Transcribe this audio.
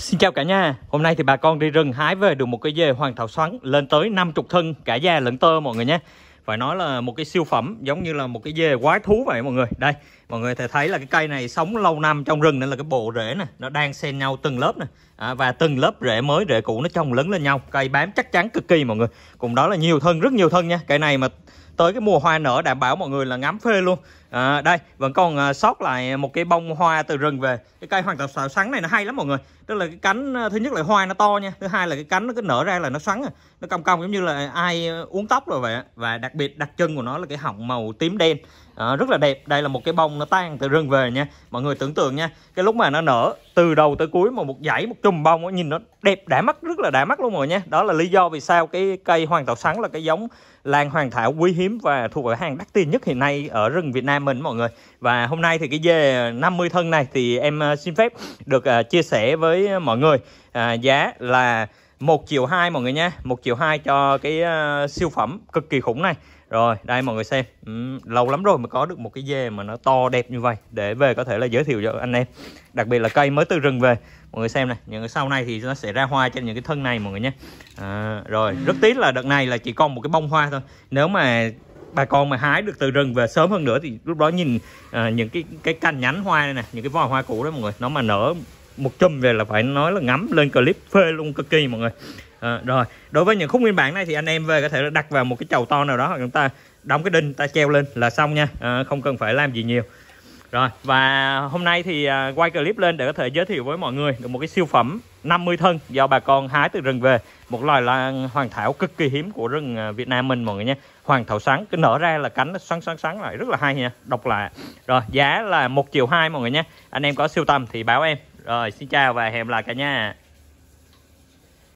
Xin chào cả nhà, hôm nay thì bà con đi rừng hái về được một cái dê hoàng thảo xoắn lên tới 50 thân cả da lẫn tơ mọi người nhé Phải nói là một cái siêu phẩm giống như là một cái dê quái thú vậy mọi người Đây, mọi người thể thấy là cái cây này sống lâu năm trong rừng nên là cái bộ rễ nè Nó đang xen nhau từng lớp nè à, Và từng lớp rễ mới rễ cũ nó chồng lấn lên nhau Cây bám chắc chắn cực kỳ mọi người Cùng đó là nhiều thân, rất nhiều thân nha Cây này mà tới cái mùa hoa nở đảm bảo mọi người là ngắm phê luôn à, đây vẫn còn à, sót lại một cái bông hoa từ rừng về cái cây hoàng tộc xào sắn này nó hay lắm mọi người tức là cái cánh à, thứ nhất là hoa nó to nha thứ hai là cái cánh nó cứ nở ra là nó xoắn à. nó cong cong giống như là ai uống tóc rồi vậy và đặc biệt đặc trưng của nó là cái họng màu tím đen à, rất là đẹp đây là một cái bông nó tan từ rừng về nha mọi người tưởng tượng nha cái lúc mà nó nở từ đầu tới cuối mà một dãy một chùm bông đó, nhìn nó đẹp đã mắt rất là đã mắt luôn rồi nha đó là lý do vì sao cái cây hoàng tộc sắn là cái giống lan hoàng thảo quý hiếm hiếm và thuộc về hàng đắt tiền nhất hiện nay ở rừng Việt Nam mình mọi người và hôm nay thì cái dê 50 thân này thì em ờ, xin phép được ờ, chia sẻ với mọi người à, giá là một triệu hai mọi người nhé một triệu hai cho cái uh, siêu phẩm cực kỳ khủng này rồi đây mọi người xem uhm, lâu lắm rồi mới có được một cái dê mà nó to đẹp như vậy để về có thể là giới thiệu cho anh em đặc biệt là cây mới từ rừng về mọi người xem này những cái sau này thì nó sẽ ra hoa trên những cái thân này mọi người nhé à, rồi rất tiếc là đợt này là chỉ còn một cái bông hoa thôi nếu mà bà con mà hái được từ rừng về sớm hơn nữa thì lúc đó nhìn à, những cái cái cành nhánh hoa này nè những cái vòi hoa cũ đó mọi người nó mà nở một chùm về là phải nói là ngắm lên clip phê luôn cực kỳ mọi người à, rồi đối với những khúc nguyên bản này thì anh em về có thể đặt vào một cái chầu to nào đó hoặc chúng ta đóng cái đinh ta treo lên là xong nha à, không cần phải làm gì nhiều rồi và hôm nay thì à, quay clip lên để có thể giới thiệu với mọi người được một cái siêu phẩm 50 thân do bà con hái từ rừng về một loài là hoàng thảo cực kỳ hiếm của rừng à, Việt Nam mình mọi người nha hoàng thảo sáng cái nở ra là cánh nó sáng sáng sáng lại rất là hay nha độc lạ rồi giá là một triệu hai mọi người nhé anh em có siêu tầm thì báo em rồi xin chào và hẹn gặp lại cả nhà